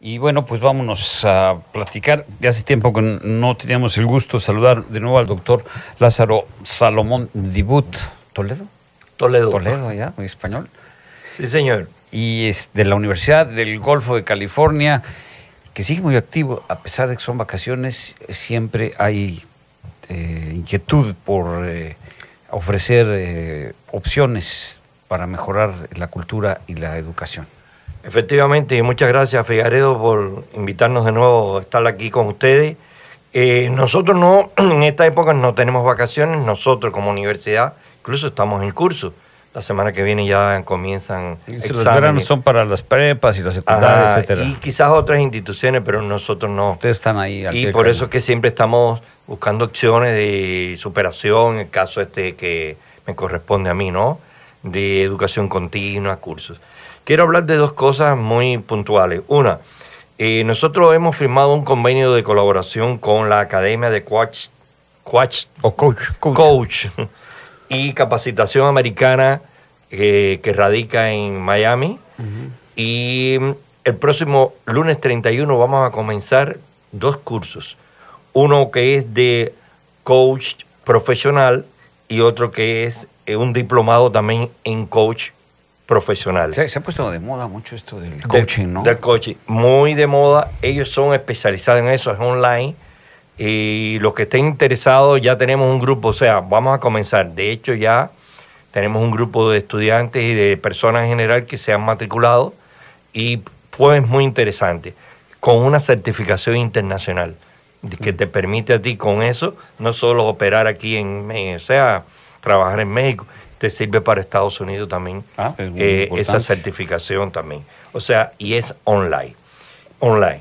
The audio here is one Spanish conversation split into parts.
Y bueno, pues vámonos a platicar. Ya hace tiempo que no teníamos el gusto de saludar de nuevo al doctor Lázaro Salomón Dibut. ¿Toledo? Toledo. Toledo, ya, muy español. Sí, señor. Y es de la Universidad del Golfo de California, que sigue muy activo, a pesar de que son vacaciones, siempre hay eh, inquietud por eh, ofrecer eh, opciones para mejorar la cultura y la educación. Efectivamente, y muchas gracias Figaredo por invitarnos de nuevo a estar aquí con ustedes. Eh, nosotros no, en esta época no tenemos vacaciones, nosotros como universidad incluso estamos en curso. La semana que viene ya comienzan exámenes. Los son para las prepas y las secundarias, etc. Y quizás otras instituciones, pero nosotros no. Ustedes están ahí. y por eso es que siempre estamos buscando opciones de superación, en el caso este que me corresponde a mí, ¿no? De educación continua, cursos. Quiero hablar de dos cosas muy puntuales. Una, eh, nosotros hemos firmado un convenio de colaboración con la Academia de Coach, Coach, o coach, coach. y Capacitación Americana eh, que radica en Miami. Y mm, el próximo lunes 31 vamos a comenzar dos cursos. Uno que es de coach profesional y otro que es eh, un diplomado también en coach profesional. Se, ha puesto de moda mucho esto del coaching, ¿no? Del coaching, muy de moda. Ellos son especializados en eso, es online. Y los que estén interesados, ya tenemos un grupo, o sea, vamos a comenzar. De hecho, ya tenemos un grupo de estudiantes y de personas en general que se han matriculado y pues muy interesante, con una certificación internacional que te permite a ti con eso no solo operar aquí en México, o sea, trabajar en México, te sirve para Estados Unidos también ah, eh, esa certificación también. O sea, y es online. Online.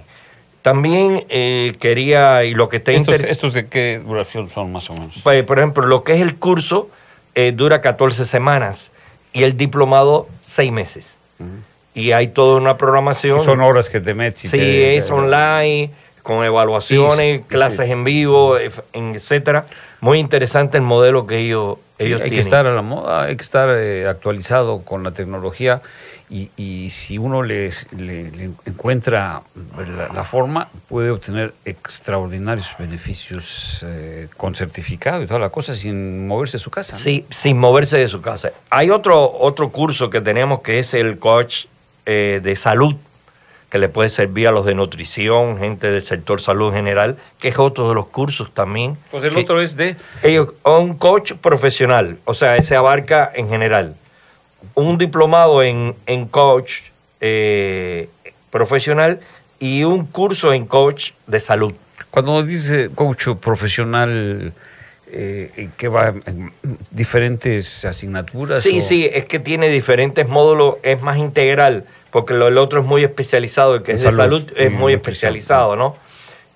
También eh, quería, y lo que te ¿Estos, de qué duración son más o menos? Pues, por ejemplo, lo que es el curso eh, dura 14 semanas y el diplomado 6 meses. Y hay toda una programación. son horas que te metes. Sí, es online con evaluaciones, clases en vivo, etcétera. Muy interesante el modelo que ellos, tienen. Hay que estar a la moda, hay que estar eh, actualizado con la tecnología y, si uno les, le, encuentra la, forma, puede obtener extraordinarios beneficios eh, con certificado y toda la cosa sin moverse de su casa. Sí, sin moverse de su casa. Hay otro, otro curso que tenemos que es el coach eh, de salud que le puede servir a los de nutrición, gente del sector salud en general, que es otro de los cursos también. Pues el otro es de... Ellos, un coach profesional, o sea, ese abarca en general. Un diplomado en, coach eh, profesional y un curso en coach de salud. Cuando nos dice coach profesional, eh, que va en diferentes asignaturas. Sí, sí, es que tiene diferentes módulos, es más integral porque el otro es muy especializado, el que es de salud es mm, muy especializado, ¿no?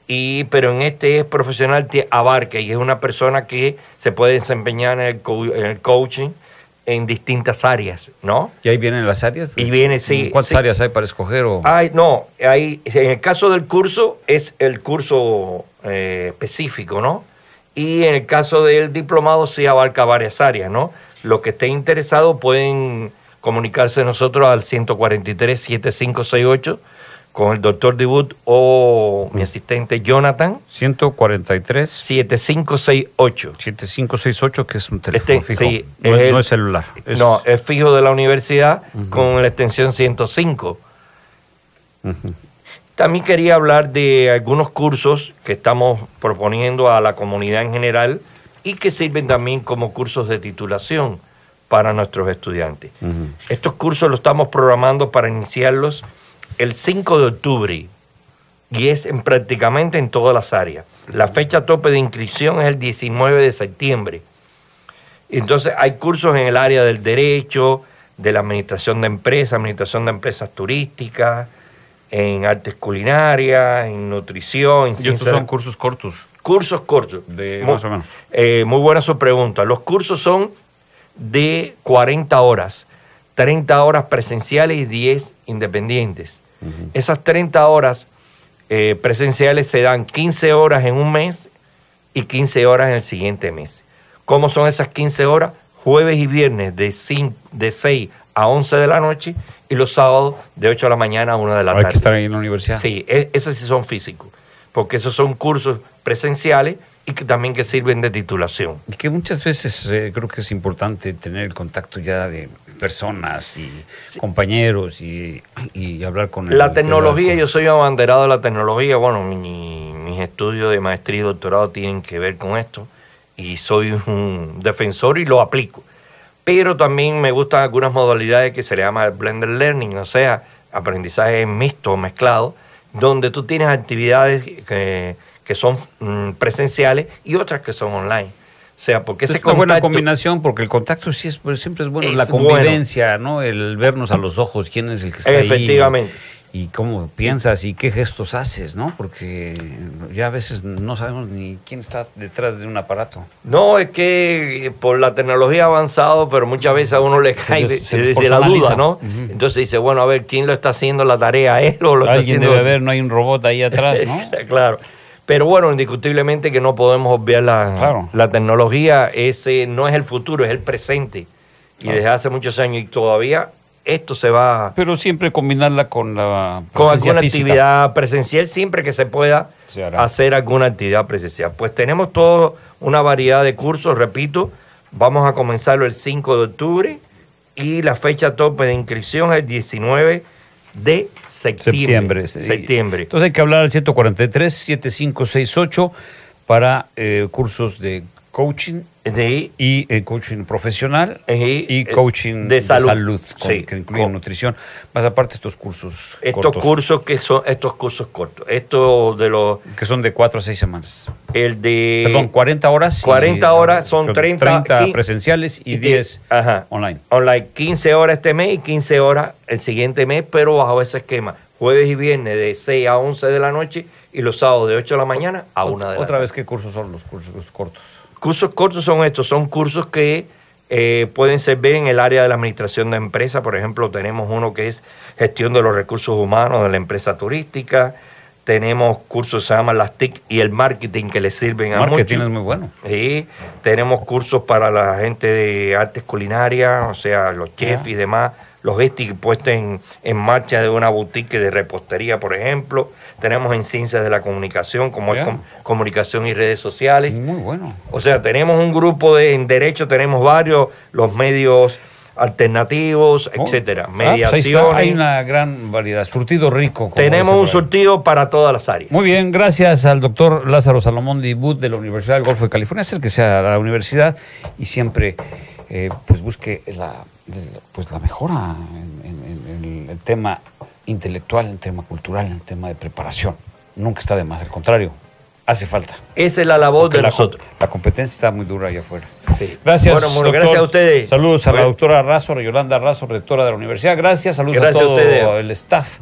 Y, pero en este es profesional te abarca y es una persona que se puede desempeñar en el, coaching en distintas áreas, ¿no? ¿Y ahí vienen las áreas? Y viene, sí. Mm, ¿Cuántas áreas hay para escoger? O... Ay, no, hay, en el caso del curso es el curso eh, específico, ¿no? Y en el caso del diplomado sí abarca varias áreas, ¿no? Los que estén interesados pueden comunicarse nosotros al 143-7568 con el doctor Dibut o mi asistente Jonathan. 143. 7568. 7568, que es un teléfono este, fijo. no, es, celular. No, es fijo de la universidad con la extensión 105. También quería hablar de algunos cursos que estamos proponiendo a la comunidad en general y que sirven también como cursos de titulación para nuestros estudiantes. Estos cursos los estamos programando para iniciarlos el 5 de octubre y es en prácticamente en todas las áreas. La fecha tope de inscripción es el 19 de septiembre. Entonces hay cursos en el área del derecho, de la administración de empresas, administración de empresas turísticas, en artes culinarias, en nutrición. En y estos son cursos cortos. Cursos cortos. más o menos. Eh, muy buena su pregunta. Los cursos son de 40 horas, 30 horas presenciales y 10 independientes. Esas 30 horas eh, presenciales se dan 15 horas en un mes y 15 horas en el siguiente mes. ¿Cómo son esas 15 horas? Jueves y viernes de, 6 a 11 de la noche y los sábados de 8 de la mañana a 1 de la tarde. Hay que estar en la universidad. Sí, e, esos sí son físicos, porque esos son cursos presenciales y que también que sirven de titulación. Y que muchas veces eh, creo que es importante tener el contacto ya de personas y compañeros y, hablar con... La tecnología, yo soy abanderado de la tecnología, bueno, mis estudios de maestría y doctorado tienen que ver con esto y soy un defensor y lo aplico. Pero también me gustan algunas modalidades que se le llama el blended learning, o sea, aprendizaje mixto, mezclado, donde tú tienes actividades que que son mm, presenciales y otras que son online. O sea, porque ese es una buena combinación, porque el contacto sí es, pues, siempre es bueno, la convivencia, ¿no? El vernos a los ojos, quién es el que está Efectivamente. y cómo piensas y qué gestos haces, ¿no? Porque ya a veces no sabemos ni quién está detrás de un aparato. No, es que eh, por la tecnología ha avanzado, pero muchas veces a uno le cae se, la ¿no? Entonces dice, bueno, a ver, ¿quién lo está haciendo la tarea? ¿Él o lo está haciendo? debe ver, no hay un robot ahí atrás, ¿no? claro. Pero bueno, indiscutiblemente que no podemos obviar la, la tecnología. Ese no es el futuro, es el presente. Y desde hace muchos años y todavía esto se va. Pero siempre combinarla con la. Con alguna actividad presencial, siempre que se pueda hacer alguna actividad presencial. Pues tenemos toda una variedad de cursos, repito. Vamos a comenzarlo el 5 de octubre y la fecha tope de inscripción es el 19 de septiembre. Septiembre. Entonces hay que hablar al 143-7568 para eh, cursos de coaching y eh, coaching profesional y eh, coaching de salud, que incluye nutrición, más aparte estos cursos estos cortos. cursos que son estos cursos cortos, de los que son de 4 a 6 semanas. El de Perdón, 40 horas. 40 horas son 30, presenciales y, 10 online. Online 15 horas este mes y 15 horas el siguiente mes, pero bajo ese esquema, jueves y viernes de 6 a 11 de la noche y los sábados de 8 de la mañana a 1 de la noche. Otra vez qué cursos son los cursos cortos cursos cortos son estos, son cursos que eh, pueden servir en el área de la administración de empresa. Por ejemplo, tenemos uno que es gestión de los recursos humanos de la empresa turística. Tenemos cursos que se llaman las TIC y el marketing que le sirven a muchos. Marketing es muy bueno. Sí, tenemos cursos para la gente de artes culinarias, o sea, los chefs y demás logística puesta en, en marcha de una boutique de repostería, por ejemplo. Tenemos en ciencias de la comunicación, como es comunicación y redes sociales. Muy bueno. O sea, tenemos un grupo de, en derecho, tenemos varios, los medios alternativos, oh. etcétera, ah, pues mediación. hay una gran variedad, surtido rico. Tenemos un surtido para todas las áreas. Muy bien, gracias al doctor Lázaro Salomón Dibut de la Universidad del Golfo de California, es que sea la universidad y siempre eh, pues busque la, pues la mejora en, el tema intelectual, en el tema cultural, en el tema de preparación. Nunca está de más, al contrario, hace falta. Esa es la labor de nosotros. la competencia está muy dura allá afuera. Gracias. gracias a ustedes. Saludos a la doctora Razo, Yolanda Razo, rectora de la universidad. Gracias, saludos a todo el staff.